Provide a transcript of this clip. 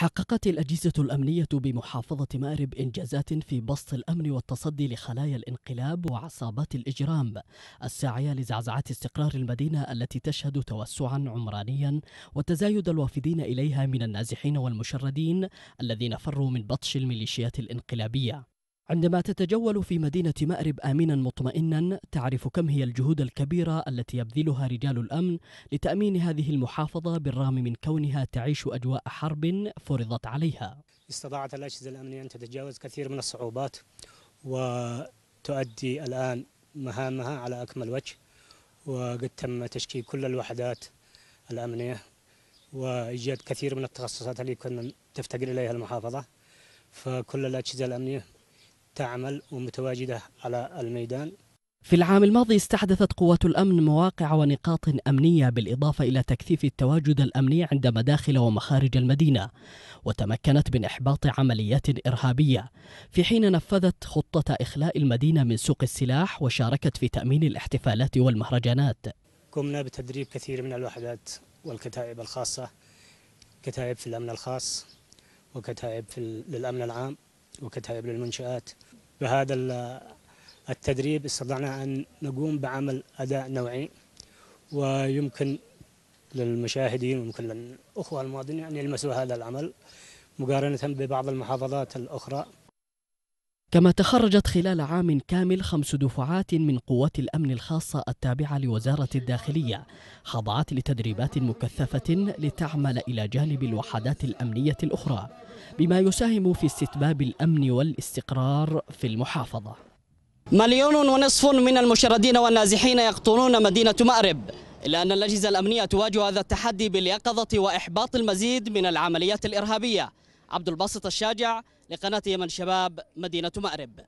حققت الأجهزة الأمنية بمحافظة مأرب إنجازات في بسط الأمن والتصدي لخلايا الانقلاب وعصابات الإجرام الساعية لزعزعة استقرار المدينة التي تشهد توسعا عمرانيا وتزايد الوافدين إليها من النازحين والمشردين الذين فروا من بطش الميليشيات الانقلابية عندما تتجول في مدينة مأرب آمنا مطمئنا تعرف كم هي الجهود الكبيرة التي يبذلها رجال الأمن لتأمين هذه المحافظة بالرغم من كونها تعيش أجواء حرب فرضت عليها استطاعت الأجهزة الأمنية أن تتجاوز كثير من الصعوبات وتؤدي الآن مهامها على أكمل وجه وقد تم تشكيل كل الوحدات الأمنية وإيجاد كثير من التخصصات اللي كنا تفتقر إليها المحافظة فكل الأجهزة الأمنية تعمل ومتواجدة على الميدان في العام الماضي استحدثت قوات الأمن مواقع ونقاط أمنية بالإضافة إلى تكثيف التواجد الأمني عند مداخل ومخارج المدينة وتمكنت من إحباط عمليات إرهابية في حين نفذت خطة إخلاء المدينة من سوق السلاح وشاركت في تأمين الاحتفالات والمهرجانات قمنا بتدريب كثير من الوحدات والكتائب الخاصة كتائب في الأمن الخاص وكتائب في للأمن العام وكتائب للمنشآت بهذا التدريب استطعنا أن نقوم بعمل أداء نوعي ويمكن للمشاهدين ويمكن للأخوة المواطنين أن يلمسوا هذا العمل مقارنة ببعض المحافظات الأخرى كما تخرجت خلال عام كامل خمس دفعات من قوات الأمن الخاصة التابعة لوزارة الداخلية خضعت لتدريبات مكثفة لتعمل إلى جانب الوحدات الأمنية الأخرى بما يساهم في استتباب الأمن والاستقرار في المحافظة مليون ونصف من المشردين والنازحين يقطنون مدينة مأرب إلا أن الأجهزة الأمنية تواجه هذا التحدي باليقظة وإحباط المزيد من العمليات الإرهابية عبد الباسط الشاجع لقناة يمن شباب مدينة مأرب